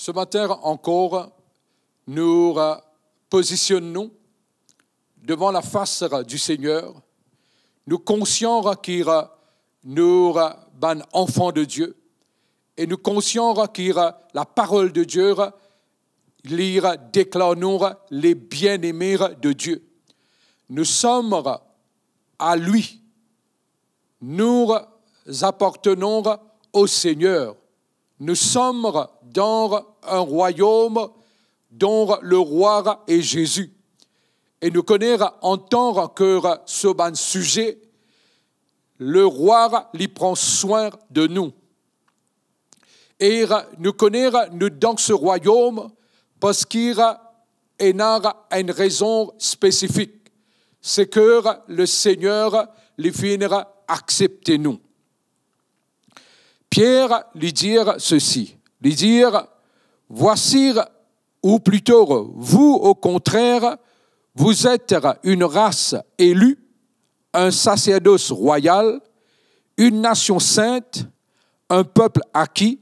Ce matin encore, nous positionnons devant la face du Seigneur, nous conscients qu'il nous ban enfants de Dieu, et nous conscients que la parole de Dieu lire, les bien-aimés de Dieu. Nous sommes à lui. Nous appartenons au Seigneur. Nous sommes dans un royaume dont le roi est Jésus. Et nous connaissons en tant que ce sujet, le roi lui prend soin de nous. Et nous connaissons nous dans ce royaume parce qu'il a une raison spécifique. C'est que le Seigneur lui finira accepter nous. Pierre lui dire ceci, lui dire, voici, ou plutôt, vous au contraire, vous êtes une race élue, un sacerdoce royal, une nation sainte, un peuple acquis,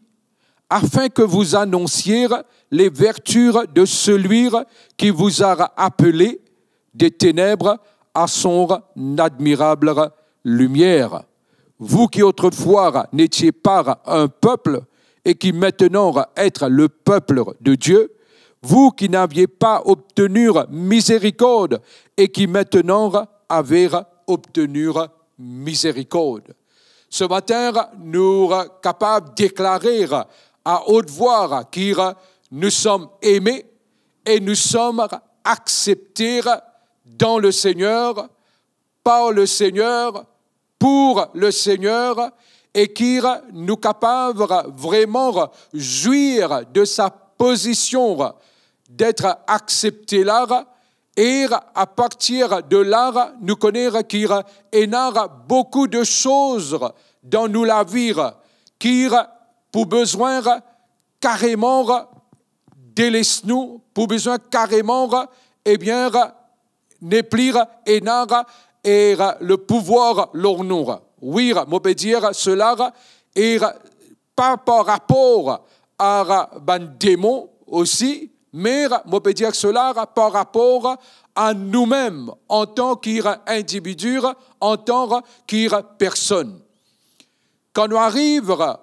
afin que vous annonciez les vertus de celui qui vous a appelé des ténèbres à son admirable lumière vous qui autrefois n'étiez pas un peuple et qui maintenant êtes le peuple de Dieu, vous qui n'aviez pas obtenu miséricorde et qui maintenant avez obtenu miséricorde. Ce matin, nous sommes capables de déclarer à haute voix que nous sommes aimés et nous sommes acceptés dans le Seigneur, par le Seigneur, pour le Seigneur et qui nous capable vraiment jouir de sa position, d'être accepté là, et à partir de là, nous connaître qu'il y a beaucoup de choses dans nous la vie qui, pour besoin carrément, délaisse nous, pour besoin carrément, et eh bien, n'est plus là et le pouvoir nom. Oui, dire cela et pas par rapport à un démon aussi, mais dire cela par rapport à nous-mêmes en tant qu'individu, en tant que personne. Quand on arrive à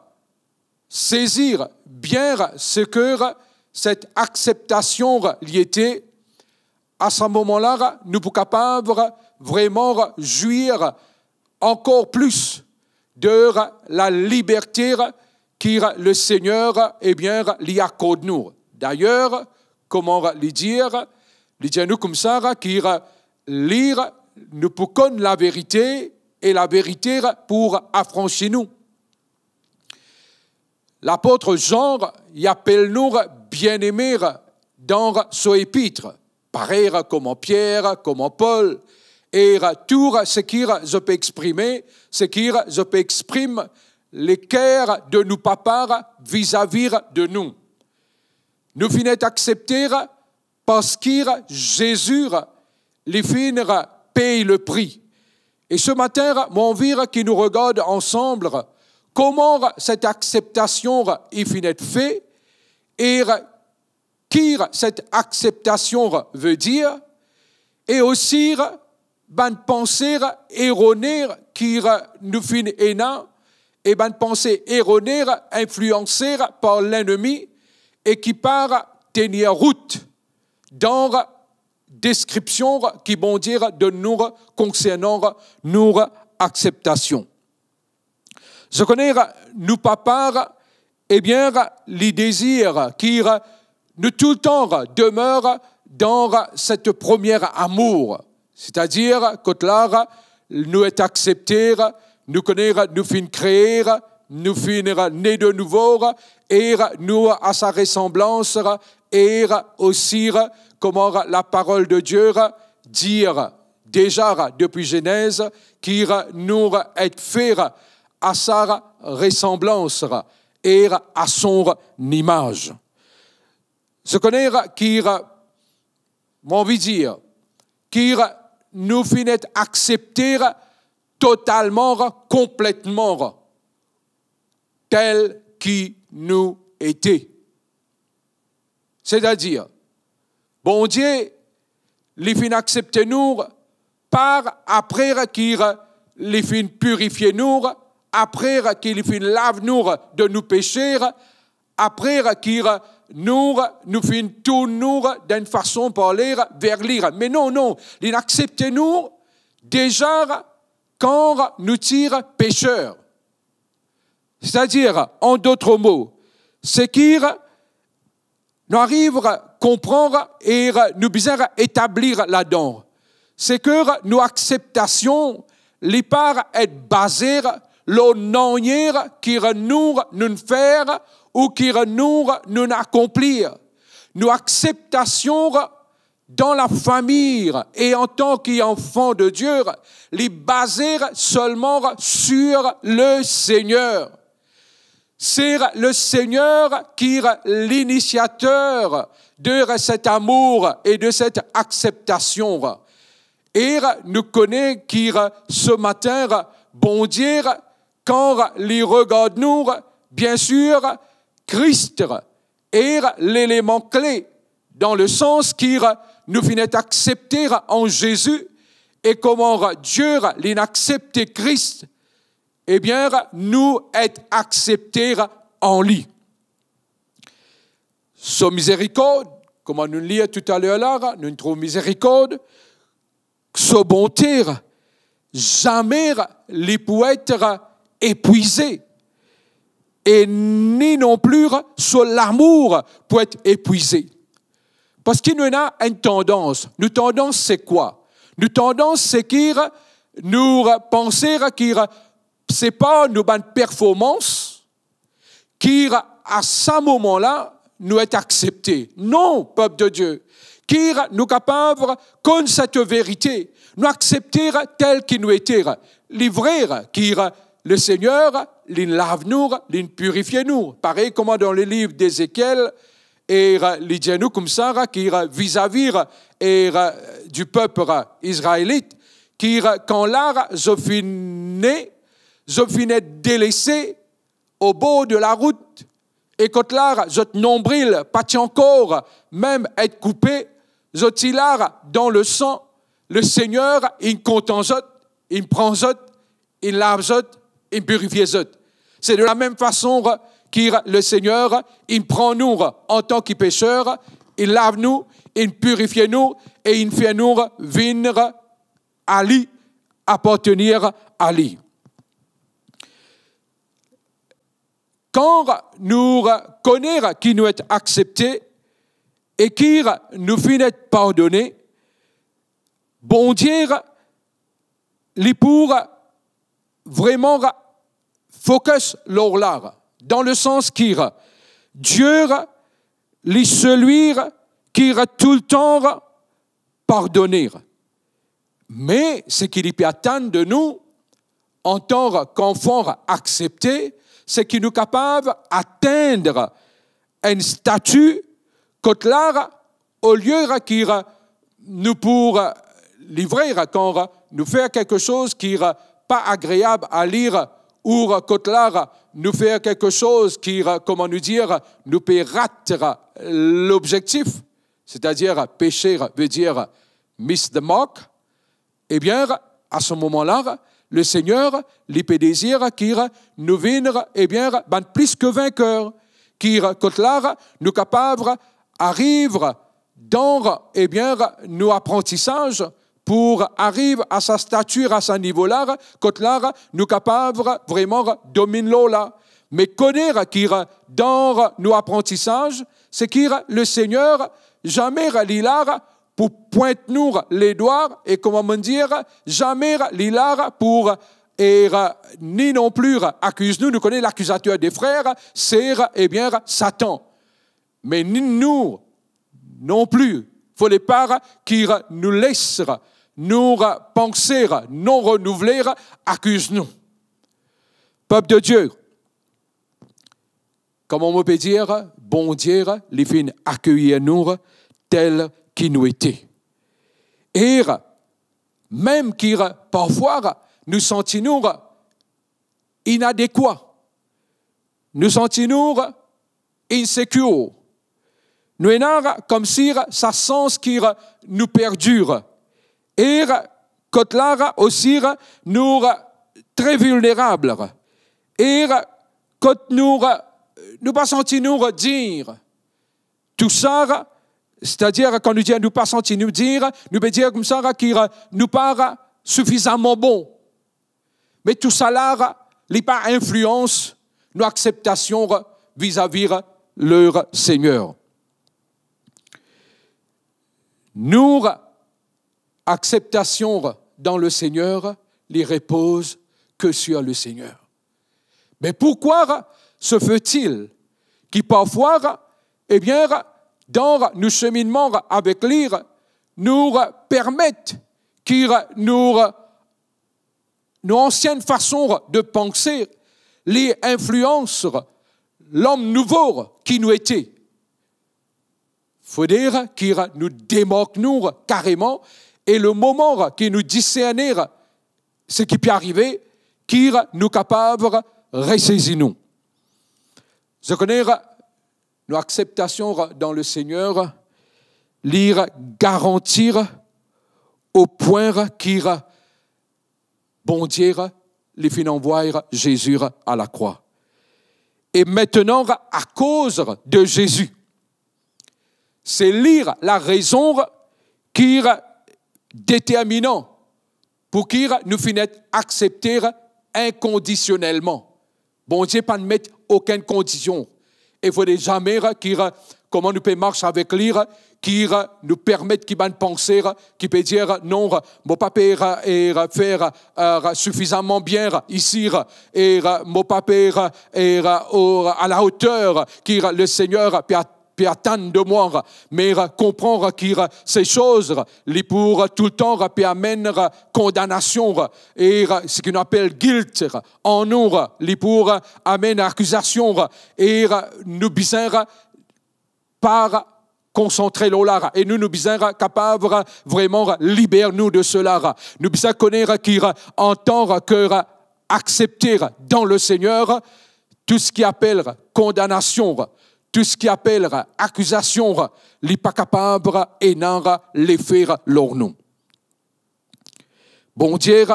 saisir bien ce que cette acceptation y était, à ce moment-là, nous sommes capables vraiment jouir encore plus de la liberté que le Seigneur eh bien, lui accorde nous. D'ailleurs, comment lui dire Lui dire nous comme ça, qu'il lire nous connaître la vérité et la vérité pour affranchir nous. L'apôtre Jean y appelle nous bien-aimés dans son épître, pareil comme Pierre, comme Paul, et tout ce qu'ils peuvent exprimer, ce qu'ils peuvent exprimer les cœurs de nos papas vis-à-vis de nous. Nous finit accepter parce que Jésus, les finir paye le prix. Et ce matin, mon vire qui nous regarde ensemble, comment cette acceptation est finit faite et qu'est cette acceptation veut dire, et aussi ben penser erronée qui nous font éna, et ben penser erronée influencée par l'ennemi et qui part tenir route dans description qui vont dire de nous concernant nous acceptation. Je connais nous papa, et eh bien, les désirs qui nous tout le temps demeurent dans cette première amour. C'est-à-dire que l'art nous est accepté, nous connaître, nous fin créer, nous finir nés de nouveau, et nous à sa ressemblance, et aussi comme la parole de Dieu dire déjà depuis Genèse, qu'il nous est fait à sa ressemblance et à son image. Ce qu'on qui, mon envie dire, qui nous finit accepter totalement, complètement, tel qui nous était. C'est-à-dire, bon Dieu, il finit accepter nous par après qu'il les fin purifier nous, après qu'il fin lave nous de nos péchés, après qu'il nous, nous faisons tout nous d'une façon pour aller vers lire. Mais non, non, il accepte nous déjà quand nous tire pécheurs. C'est-à-dire, en d'autres mots, ce qui nous arrive à comprendre et nous bizarre établir là-dedans, c'est que nos acceptations, les parts est sur l'honneur qui nous, nous faire ou qui nous nous accomplir. Nous acceptation dans la famille et en tant qu'enfants de Dieu, les baser seulement sur le Seigneur. C'est le Seigneur qui est l'initiateur de cet amour et de cette acceptation. Et nous connaît qui ce matin, bon Dieu, quand il regarde nous, bien sûr, Christ est l'élément clé dans le sens qu'il nous finit accepter en Jésus et comment Dieu l'inaccepté Christ, eh bien, nous est acceptés en lui. Ce miséricorde, comme nous lisons tout à l'heure là, nous trouvons miséricorde, ce bonté, jamais les poètes épuisés et ni non plus sur l'amour pour être épuisé. Parce qu'il y a une tendance. Une tendance, c'est quoi Une tendance, c'est qu'il nous penser qu'il c'est pas une bonne performance qui, à ce moment-là, nous est accepté. Non, peuple de Dieu. qu'il nous de comme cette vérité, nous accepter tel qu'il nous était. Livrer, qu'il le Seigneur, l'in nous l'in purifie-nous. Pareil comme dans le livre d'Ézéchiel, et er, nous comme ça, qui vis-à-vis er, du peuple israélite, qui quand l'art zofiné, zofiné délaissé au bord de la route, et quand l'art zot nombril, pas encore, même être coupé, zotilar dans le sang, le Seigneur, il compte en zot, il prend zot, il lave autres C'est de la même façon que le Seigneur, il prend nous en tant que pécheurs, il lave nous, il purifie nous et il fait nous venir à lui, appartenir à lui. Quand nous connaissons qui nous est accepté et qui nous finit pardonné, bon Dieu, les pour vraiment focus là, dans le sens qu'il, Dieu, lui celui qui tout le temps pardonner. Mais ce qu'il peut attendre de nous, en tant qu'enfant accepté, c'est qu'il nous capable d'atteindre un statut qu'au au lieu qui nous pour livrer, quand nous faire quelque chose qui n'est pas agréable à lire ou Kotlar nous fait quelque chose qui, comment nous dire, nous rater l'objectif, c'est-à-dire pécher veut dire miss the mark, eh bien, à ce moment-là, le Seigneur lui désir qui nous vienne, eh bien, plus que vainqueur, qui Kotlar nous capable arrive dans, eh bien, nos apprentissages, pour arriver à sa stature, à son niveau-là, là, nous capables vraiment dominer l'eau là. Mais connaître qui dans nos apprentissages, c'est que le Seigneur jamais l'hilar pour pointer nous les doigts et comment me dire, jamais l'hilar pour et ni non plus accuse-nous, nous connaissons l'accusateur des frères, c'est et eh bien Satan. Mais ni nous non plus, faut les pas qui nous laissent « Nous pensées non renouveler, accuse-nous. nous Peuple de Dieu, comme on peut dire, bon Dieu, les fins accueillir-nous tels qu'ils nous étaient. Et même qui parfois nous sentent inadéquats, nous sentent insécures, nous sommes comme si ça sens qui nous perdure ir kotlar nous sommes très vulnérables. Et nous ne nous pas nous dire tout ça, c'est-à-dire quand nous disons nous pas senti nous dire, nous peut dire comme ça qu'il nous pas suffisamment bon. Mais tout ça là, n'est pas influence notre acceptation vis-à-vis -vis leur Seigneur. Nous acceptation dans le Seigneur, les repose que sur le Seigneur. Mais pourquoi se fait-il qui parfois, eh bien, dans nos cheminements avec l'Ire, nous permettent que nos anciennes façons de penser, les influencent l'homme nouveau qui nous était. Faut dire qu'il nous démoque nous carrément et le moment qui nous discerner ce qui peut arriver, qui nous capable ressaisir nous. Je connais nos acceptations dans le Seigneur, lire garantir au point qui bon les finanvoir Jésus à la croix. Et maintenant, à cause de Jésus, c'est lire la raison qui déterminant pour qu'il nous finisse accepter inconditionnellement. Bon Dieu, pas ne mettre aucune condition. Il ne jamais qu'il, comment nous pouvons marcher avec l'ir qui nous permette qu'il penser, qui peut dire non, mon papa est faire euh, suffisamment bien ici, et mon papa est à la hauteur, qui le Seigneur peut de moi, mais comprendre que ces choses, les pour tout le temps, peut amener condamnation et ce qu'on appelle guilt en nous, les pour amener accusation et nous bizarre par concentrer l'olar et nous nous être capables vraiment libérer nous de cela. Nous devons connaître qu'il entend que accepter dans le Seigneur tout ce qui appelle condamnation, tout ce qui appelle accusation, les pas capable et non les faire leur nom. Bon Dieu,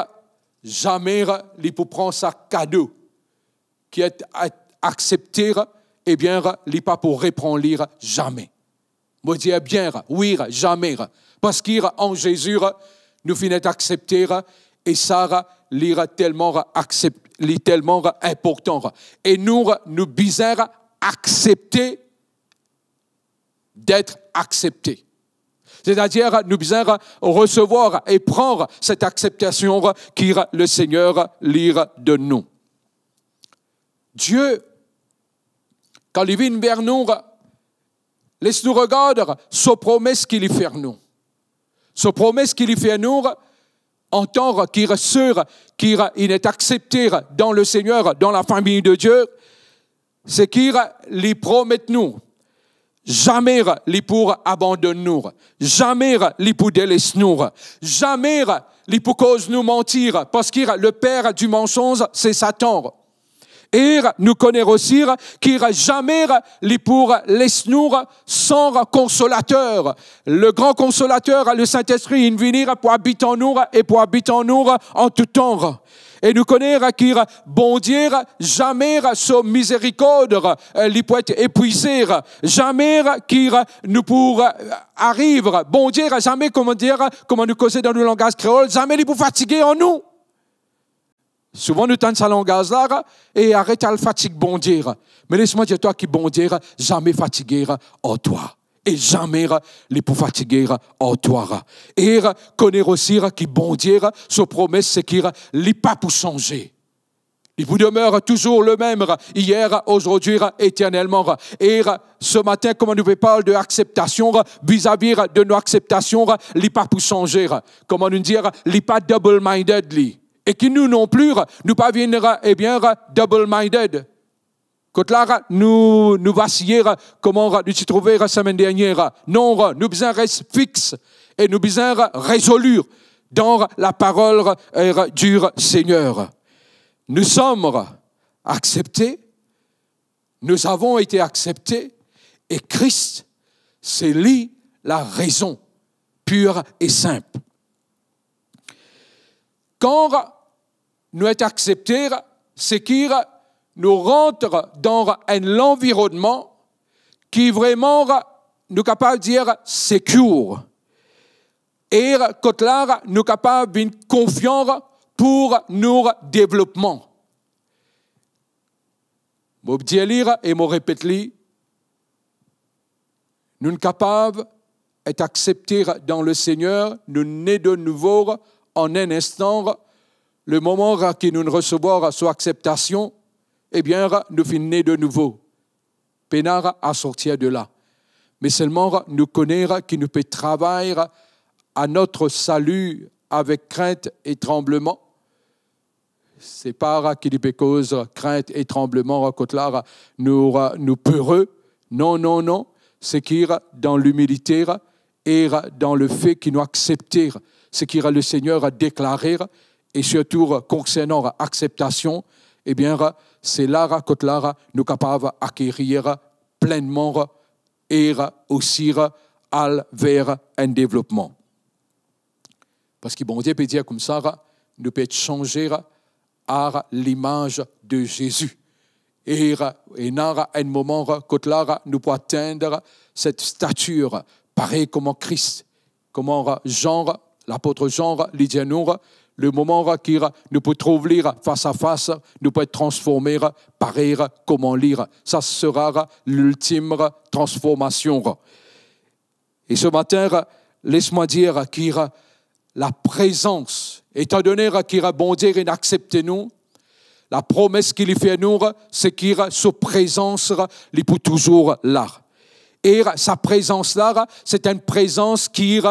jamais les pour prendre sa cadeau qui est accepté, eh bien, les pas pour reprendre jamais. Moi, je dis bien, oui, jamais. Parce qu'en Jésus, nous venons accepter et ça, l'ira tellement, tellement important. Et nous, nous bizarres accepter d'être accepté. C'est-à-dire, nous devons recevoir et prendre cette acceptation que le Seigneur lire de nous. Dieu, quand il vient vers nous, laisse-nous regarder sa promesse qu'il fait à nous. Sa promesse qu'il fait à nous, entendre qu'il est sûr qu'il est accepté dans le Seigneur, dans la famille de Dieu, c'est qu'il nous promet nous, jamais il pour abandonner nous, jamais pour délaisser nous, jamais il pour cause nous mentir, parce que le père du mensonge, c'est Satan. Et nous connaissons aussi qu'il jamais les pour laisse nous sans consolateur. Le grand consolateur, le Saint-Esprit, il venir pour habiter en nous et pour habiter en nous en tout temps. Et nous connaître qu'il bondir jamais son miséricorde, euh, il peut être épuisé, jamais qu'il nous pour euh, arriver, bondir jamais, comment dire, comment nous causer dans le langage créole, jamais il peut fatiguer en nous. Souvent, nous tenons ce langage-là et arrête à le bon bondir. Mais laisse-moi dire, toi qui bondir, jamais fatiguer en toi jamais les pour fatiguer en toi. Et connaître aussi qui bondir sa promesse, c'est qu'il n'est pas pour changer. Il vous demeure toujours le même, hier, aujourd'hui, éternellement. Et ce matin, comme on nous parle de acceptation, vis-à-vis de nos acceptations, il n'est pas pour changer. Comment nous dire, il n'est pas double-minded. Et qui nous non plus, nous pas et eh bien, double-minded. Kotlar, nous, nous vaciller, comment nous y trouver la semaine dernière. Non, nous besoin reste fixe et nous besoin résolure dans la parole du Seigneur. Nous sommes acceptés, nous avons été acceptés et Christ, c'est lui la raison pure et simple. Quand nous est acceptés, c'est qu'il nous rentrons dans un environnement qui vraiment nous capable de dire sécur. Et quand là, nous capable une confiance pour notre développement. Je vais et je répète nous sommes capables acceptés dans le Seigneur, nous nés de nouveau en un instant, le moment qui nous recevons son acceptation, eh bien, nous finissons de nouveau. Pénard à sortir de là. Mais seulement nous connaître qui nous peut travailler à notre salut avec crainte et tremblement. C'est par qui nous cause crainte et tremblement, là, nous, nous peureux. Non, non, non. C'est est dans l'humilité et dans le fait qu'il nous accepter ce qu'ira le Seigneur à déclarer et surtout concernant l'acceptation eh bien, c'est là que nous sommes capables d'acquérir pleinement et aussi aller vers un développement. Parce que bon Dieu peut dire comme ça, nous peut changer à l'image de Jésus. Et, et à un moment que nous pouvons atteindre cette stature, pareil comme Christ, comme genre, l'apôtre Jean Lydia le moment où nous peut trouver lire face à face, nous peut être transformés par comment lire. Ça sera l'ultime transformation. Et ce matin, laisse-moi dire que la présence, étant donné qu'il bondir et accepter nous, la promesse qu'il fait à nous, c'est qu'il sa présence est toujours là. Et sa présence là, c'est une présence qui est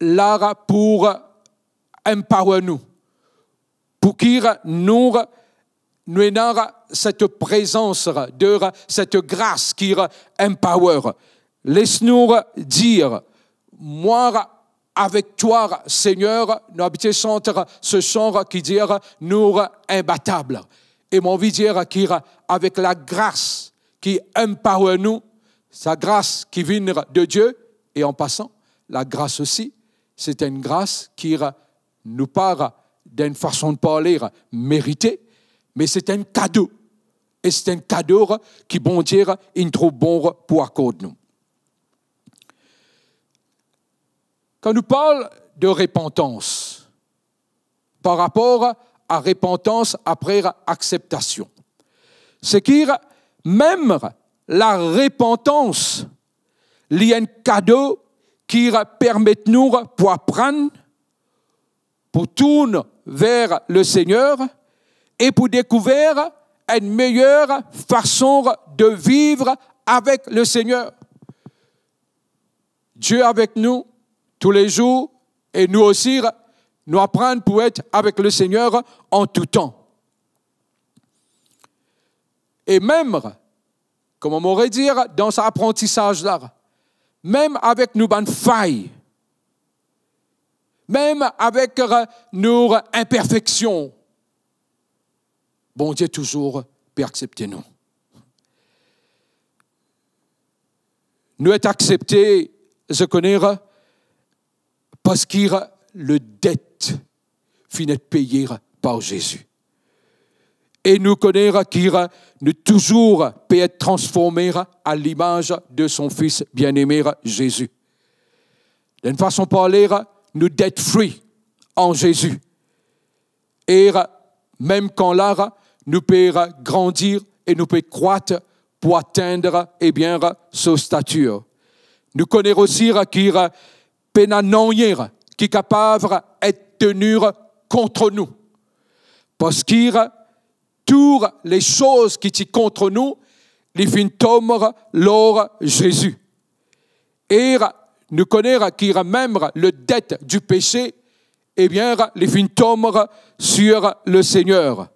là pour empower-nous pour qu'il nous, nous cette présence de cette grâce qui empower. Laisse-nous dire, moi, avec toi, Seigneur, nos habitons centres, ce sont qui dire nous imbattables. Et mon envie qui dire qu'avec la grâce qui empower nous, sa grâce qui vient de Dieu, et en passant, la grâce aussi, c'est une grâce qui nous parlons d'une façon de parler méritée, mais c'est un cadeau. Et c'est un cadeau qui, bon dire est trop bon pour accorder nous. Quand nous parle de repentance, par rapport à repentance après acceptation, c'est que même la repentance, il y a un cadeau qui permet nous pour apprendre pour tourner vers le Seigneur et pour découvrir une meilleure façon de vivre avec le Seigneur. Dieu avec nous tous les jours et nous aussi, nous apprendre pour être avec le Seigneur en tout temps. Et même, comme on m'aurait dire, dans cet apprentissage-là, même avec nos bonnes failles, même avec nos imperfections. Bon Dieu toujours peut accepter nous. Nous être acceptés, je connais, parce qu'il le dette finit payé par Jésus. Et nous connaître qu'il nous toujours peut être transformé à l'image de son Fils bien-aimé Jésus. D'une façon parlée, nous d'être fruits en Jésus. Et même quand l'art nous peut grandir et nous peut croître pour atteindre et eh bien, ce statut. Nous connaissons aussi qu'il peine qui est capable d'être tenu contre nous. Parce qu'il toutes les choses qui sont contre nous, les tomber lors Jésus. Et nous y qui même le dette du péché, et eh bien, les fins sur le Seigneur.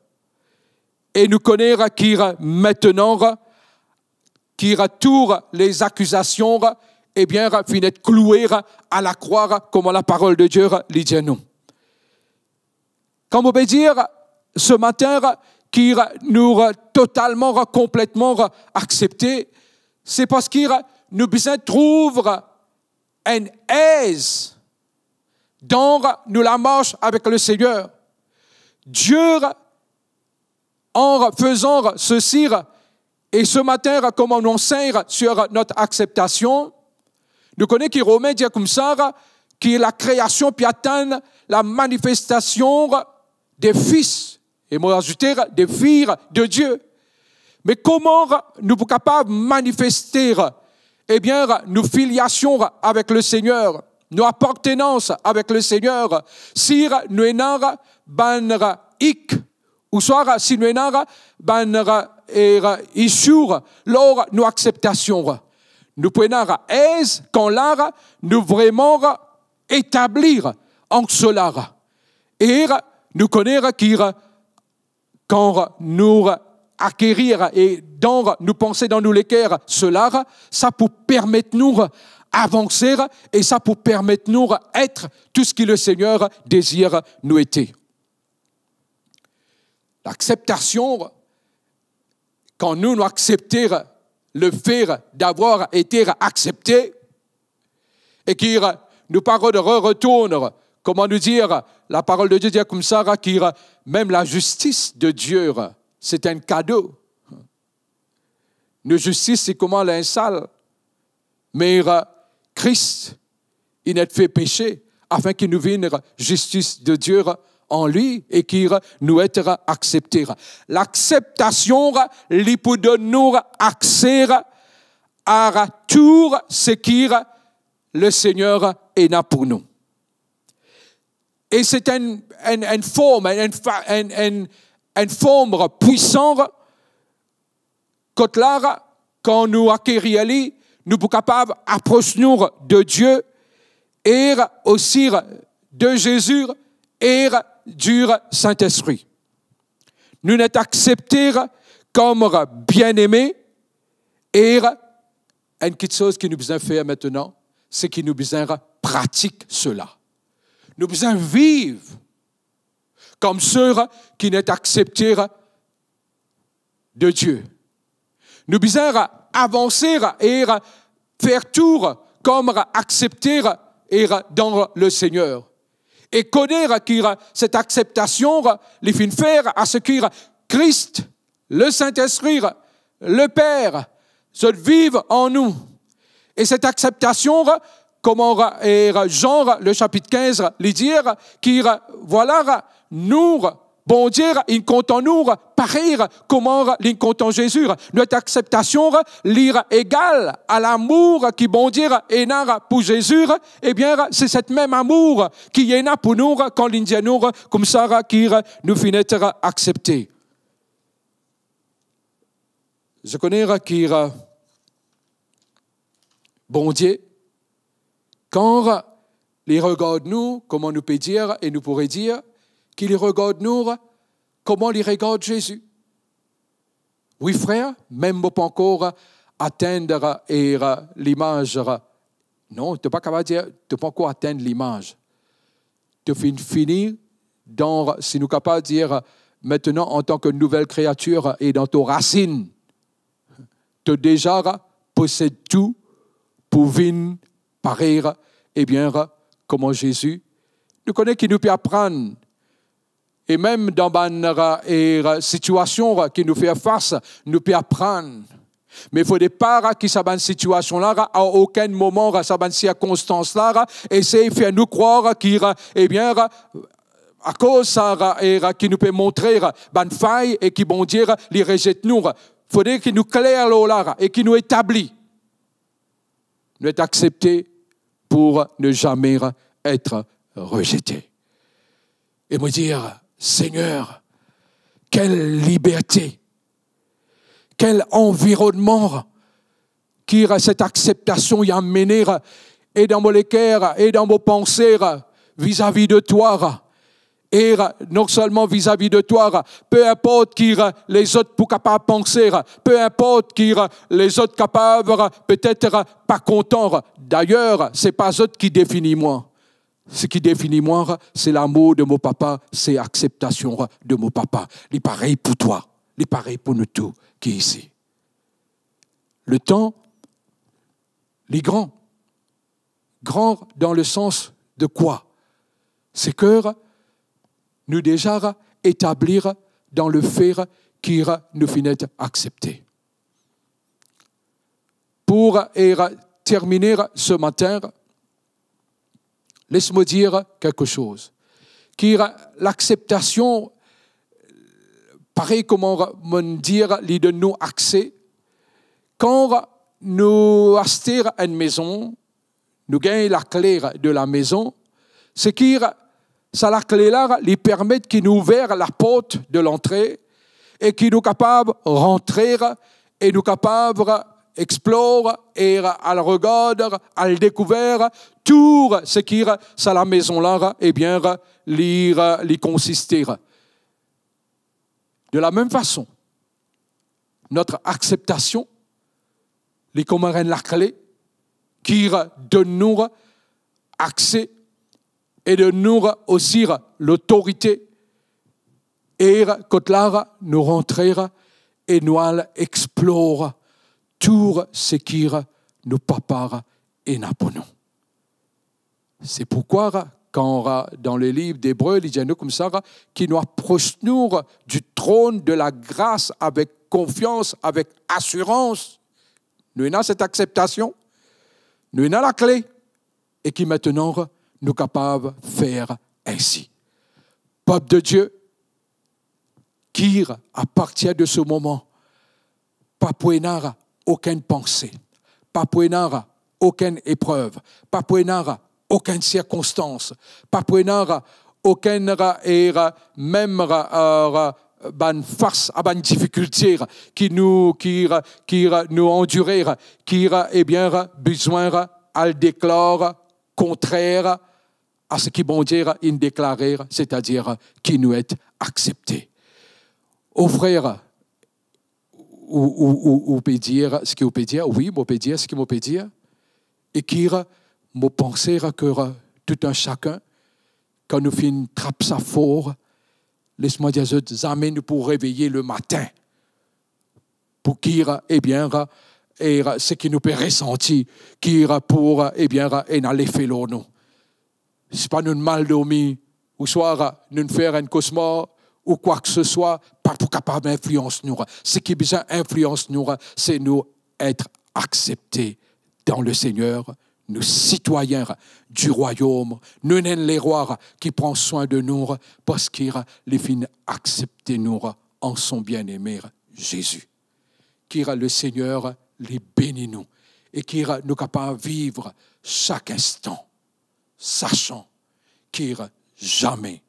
Et nous y qui maintenant, qui tour les accusations, et eh bien, finit être cloué à la croix, comme la parole de Dieu lui dit Comme on dire, ce matin, qu'il nous totalement, complètement accepté, c'est parce qu'il nous besoin trouver une aise dont nous la marche avec le Seigneur. Dieu, en faisant ceci, et ce matin, comme on enseigne sur notre acceptation, nous connaissons que Romain dit comme ça, que la création puis la manifestation des fils, et moi ajouter des filles de Dieu. Mais comment nous pouvons capables manifester eh bien, nous filiations avec le Seigneur, nous appartenance avec le Seigneur. Si Sir en banra ik, ou soit si sommes banra isur, lors nous acceptation. Nous pouvons aise quand l'art nous vraiment établir en cela. Et nous connaître quand nous acquérir et dans nous penser dans nous l'équerre cela, ça pour permettre nous avancer et ça pour permettre nous être tout ce que le Seigneur désire nous être. L'acceptation, quand nous nous acceptons le fait d'avoir été accepté et que nous paroles de retourner, comment nous dire, la parole de Dieu dit comme ça, même la justice de Dieu c'est un cadeau. Une justice, c'est comment un Mais euh, Christ, il est fait péché afin qu'il nous vienne justice de Dieu en lui et qu'il nous être accepté. L'acceptation il peut donner accès à tout ce que le Seigneur est pour nous. Et c'est une, une, une forme, une forme puissant quand nous accueillons nous sommes capables d'approcher de Dieu et aussi de Jésus et du Saint-Esprit. Nous n'est acceptés comme bien-aimés et une petite chose qu'il nous devons faire maintenant, c'est qu'il nous devons pratique cela. Nous devons vivre comme ceux qui n'est accepté de Dieu. Nous bizarre avancer et faire tout comme accepter et dans le Seigneur. Et connaître cette acceptation les fin faire à ce que Christ, le Saint-Esprit, le Père se vivent en nous. Et cette acceptation, comme Jean, le chapitre 15, les dire, qui, voilà, nous, bon Dieu, il compte en nous, pareil comment il compte en Jésus. Notre acceptation, l'ire égale à l'amour qui bon Dieu est pour Jésus, eh bien, c'est cet même amour qui est pour nous quand l'Indien nous, comme ça, qui nous finit être accepté. Je connais qui bon Dieu, quand il regarde nous, comment nous peut dire et nous pourrait dire, qu'il regarde nous, comment ils regarde Jésus. Oui, frère, même pas encore atteindre euh, l'image. Non, tu n'es pas capable de dire, tu pas encore atteindre l'image. Tu finis dans, si nous capables de dire, maintenant en tant que nouvelle créature et dans tes racines, tu déjà possèdes tout pour venir parir, et eh bien, comment Jésus. Nous connaît qu'il nous peut apprendre et même dans une euh, situation euh, qui nous fait face, nous peut apprendre. Mais il faut pas que qui situation là, euh, à aucun moment, à cette circonstance là, essayer de faire nous croire qu'il, eh bien, à cause ça, qui nous peut montrer une faille et qui vont dire, les rejette nous. Il faut qu'il nous clairent là et qu'il nous établit. Nous sommes acceptés pour ne jamais être rejetés. Et me dire, Seigneur, quelle liberté, quel environnement qui a cette acceptation y amener et dans mon cœur et dans vos pensées vis-à-vis de toi et non seulement vis-à-vis de toi, peu importe qui les autres pour capables penser, peu importe qui les autres capables peut-être pas contents. D'ailleurs, c'est pas eux qui définissent moi. Ce qui définit moi, c'est l'amour de mon papa, c'est l'acceptation de mon papa. les pareil pour toi, les pareil pour nous tous qui ici. Le temps, il est grand. Grand dans le sens de quoi C'est que nous déjà établir dans le fait qu'il nous finit accepté. Pour er, terminer ce matin, Laisse-moi dire quelque chose. l'acceptation, pareil comment on dire, de nous accès. Quand nous achetons une maison, nous gagnons la clé de la maison, c'est que ça la clé là, lui permet qu'il nous ouvre la porte de l'entrée et qu'il nous capable rentrer et nous capable explore et elle regarde, elle découvre tout ce qui est la maison là, et eh bien, lire, l'y consister. De la même façon, notre acceptation, les de la clé, qui donne nous accès et de nous aussi l'autorité et là nous rentrer et nous explorer tour sekir nous papar et naponon. C'est pourquoi, quand dans le livre d'Hébreu, il dit nous comme ça, qui nous approche du trône de la grâce avec confiance, avec assurance, nous avons cette acceptation, nous avons la clé, et qui maintenant nous capables de faire ainsi. Peuple de Dieu, qui à partir de ce moment, Papouénard, aucune pensée. pas Papuenara, aucune épreuve. pas Papuenara, aucune circonstance. Papuenara, aucune même face à une difficulté qui nous qui qui nous endurer qui est eh bien besoin al déclarer contraire à ce qui bon dire en déclarer c'est-à-dire qui nous est accepté. offrir ou peut o pedir, ce peut dire. oui, peut dire ce que me Et qui me penser que tout un chacun, quand nous faisons une trappe sa fort, laisse-moi dire, je amène pour réveiller le matin, pour dire, eh bien, et ce qui nous peut ressentir, qui pour, eh bien, et n'aller faire nous. C'est pas nous mal dormir, ou soir, nous faire un cosmos, ou quoi que ce soit, partout capable d'influencer nous. Ce qui besoin influence nous, c'est nous être acceptés dans le Seigneur, nous citoyens du royaume, nous les rois qui prend soin de nous parce qu'il les accepté accepter nous en son bien-aimé Jésus. Qu'il le Seigneur les bénit nous et qu'il nous capable vivre chaque instant, sachant qu'il jamais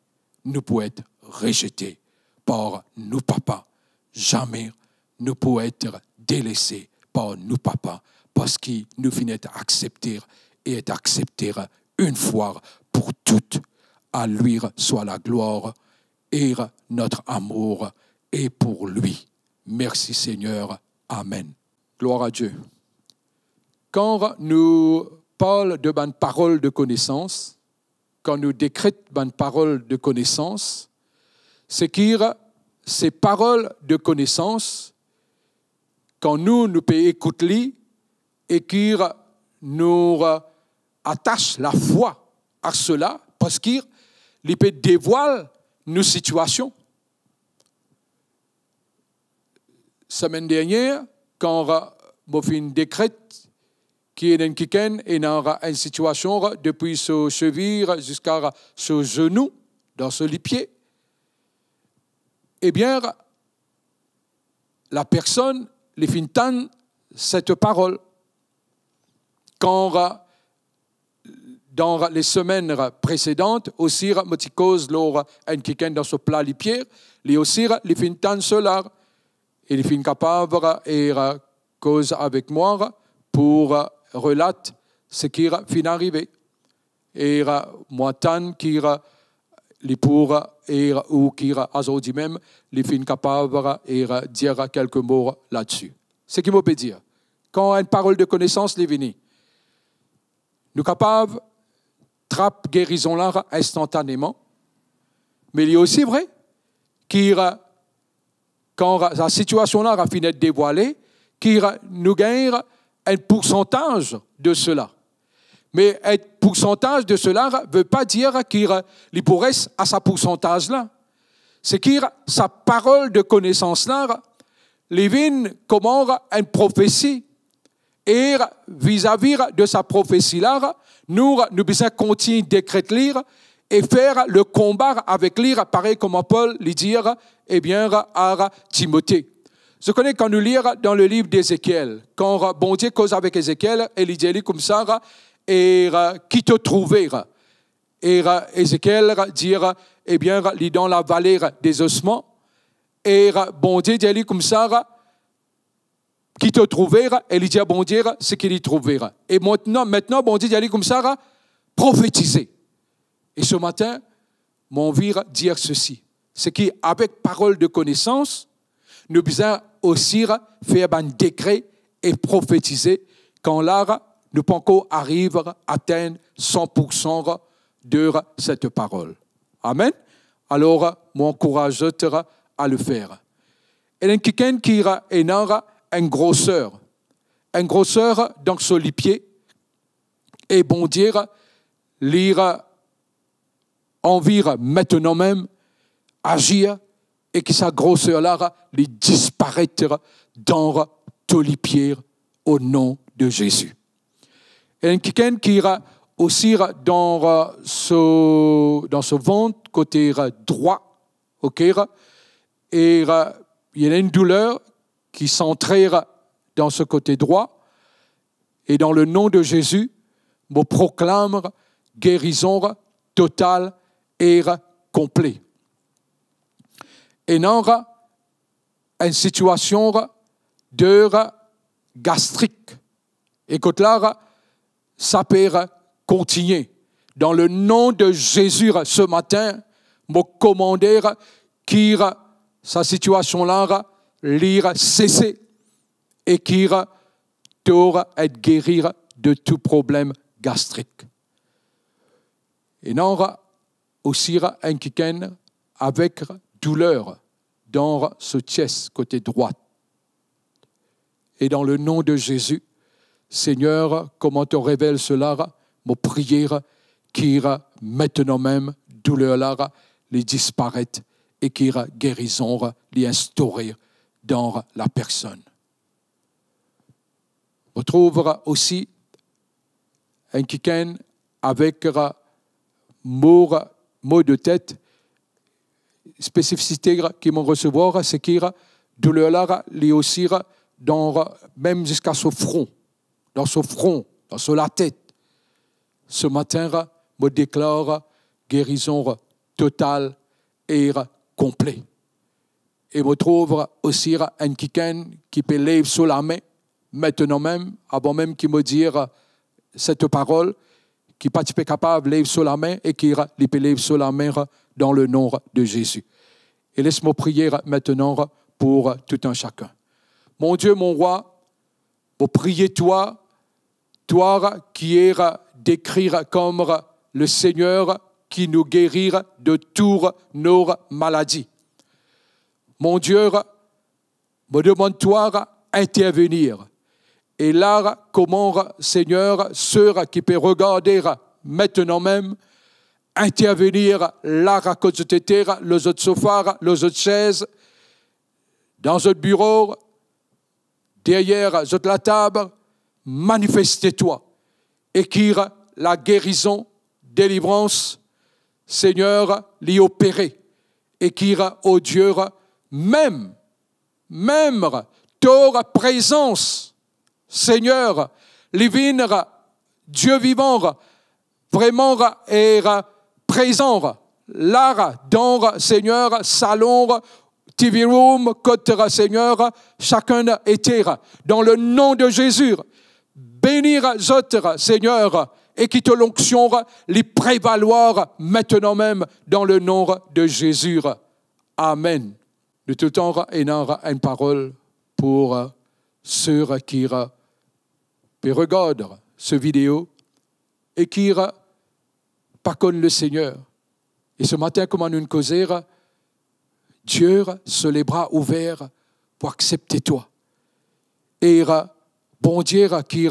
nous pouvons être rejeté par nos papas. Jamais nous peut être délaissés par nous papas parce qu'ils nous finissent accepter et d'accepter une fois pour toutes. À lui soit la gloire et notre amour et pour lui. Merci Seigneur. Amen. Gloire à Dieu. Quand nous parlons de bonne parole de connaissance, quand nous décrétons bonne parole de connaissance, cest à ces paroles de connaissance, quand nous, nous pouvons écouter et qui nous attachent la foi à cela, parce qu'il peut dévoile nos situations. Semaine dernière, quand m'a fait une décrète qui est dans et dans une situation depuis son cheville jusqu'à son genou, dans lit pied, eh bien, la personne, les tan cette parole. Quand dans les semaines précédentes, aussi motikos l'aura en kiken dans ce plat les pierres, les aussi les entendre cela. et il fin capable et cause avec moi pour relate ce qui fin arrivé. Et moi tan qui pour et ou qui aujourd'hui même, les fins capables de dire quelques mots là-dessus. Ce qui peut dire, quand une parole de connaissance les venue, nous capables trappe guérison là instantanément, mais il est aussi vrai qu'il quand la situation là a fini de dévoiler, qu'il nous gagne un pourcentage de cela. Mais être pourcentage de cela ne veut pas dire qu'il pourrait à sa pourcentage-là. C'est qu'il sa parole de connaissance-là, Lévin commande une prophétie. Et vis-à-vis de sa prophétie-là, nous, nous devons continuer de lire et faire le combat avec lire, pareil comme Paul lui dit, eh bien, à Timothée. Je connais quand nous lire dans le livre d'Ézéchiel, quand bon Dieu cause avec Ézéchiel, et il dit comme ça, et qui te trouvera ?» Et Ézéchiel dit, eh bien, il dans la vallée des ossements. Et bon Dieu dit comme ça, qui te trouvera ?» et il dit bon Dieu ce qu'il y Et maintenant, maintenant bon Dieu dit comme ça, prophétiser. Et ce matin, mon vire dire ceci, ce qui, avec parole de connaissance, nous besoin aussi faire un décret et prophétiser quand l'art nous pouvons arriver à atteindre 100% de cette parole. Amen. Alors, m'encourage à le faire. Et quelqu'un qui est une grosseur, un grosseur dans ce pied et bon dire, lire, envire maintenant même, agir, et que sa grosseur-là lui disparaître dans les pieds au nom de Jésus quelqu'un qui ira aussi euh, dans ce, ventre côté droit, ok, et il y a une douleur qui s'entraîne dans ce côté droit, et dans le nom de Jésus, me proclame guérison totale et complète. Et non une situation de gastrique. Écoute là, Saper continuer. Dans le nom de Jésus, ce matin, mon commander, qui sa situation là, l'ira cesser et qui t'aura être guérir de tout problème gastrique. Et non, aussi un avec douleur dans ce tiès côté droit. Et dans le nom de Jésus, Seigneur, comment te révèle cela, mon prière, qu'ira maintenant même, douleur les disparaître et qui guérison, les instaurer dans la personne. On trouve aussi un kiken avec mot, de tête, spécificité qui vont recevoir, c'est qu'il douleur là, aussi, dans, même jusqu'à son front dans son front, dans son, la tête. Ce matin, me déclare guérison totale et complète. Et me trouve aussi un quelqu'un qui peut lever sur la main, maintenant même, avant même qu'il me dise cette parole, qui pas capable de lever sur la main et qui peut lever sur la main dans le nom de Jésus. Et laisse-moi prier maintenant pour tout un chacun. Mon Dieu, mon roi, vous priez toi toi qui es décrire comme le Seigneur qui nous guérit de toutes nos maladies. Mon Dieu, me demande-toi intervenir. Et là, comment, Seigneur, ceux qui peut regarder maintenant même, intervenir là à côté de terre, les autres sofas, les autres chaises, dans un bureau, derrière la table, manifeste toi Écrire la guérison, délivrance, Seigneur, l'y opérer. Écrire au Dieu même, même, ta présence, Seigneur, divine, Dieu vivant, vraiment est er présent. là, dans, Seigneur, salon, TV room, côté Seigneur, chacun était. Dans le nom de Jésus, bénir autres, Seigneur, et te l'onction les prévaloir maintenant même dans le nom de Jésus. Amen. De tout temps, une parole pour euh, ceux qui euh, regardent ce vidéo et qui euh, connaissent le Seigneur. Et ce matin, comme nous causer, Dieu se les bras ouverts pour accepter toi. Et Bon Dieu qui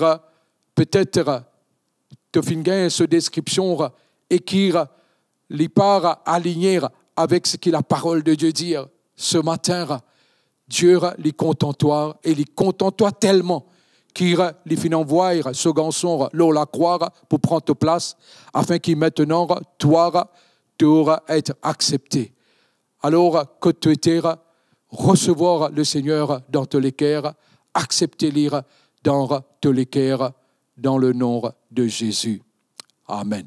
peut-être te gagner cette description et qui les part aligner avec ce que la parole de Dieu dit ce matin. Dieu les contente-toi et les contente-toi tellement qu'il les fait envoyer ce garçon l'eau la croire pour prendre place afin qu'il maintenant toi doit être accepté. Alors que tu étais recevoir le Seigneur dans ton cœurs, accepter lire dans l'équerre, dans le nom de Jésus. Amen.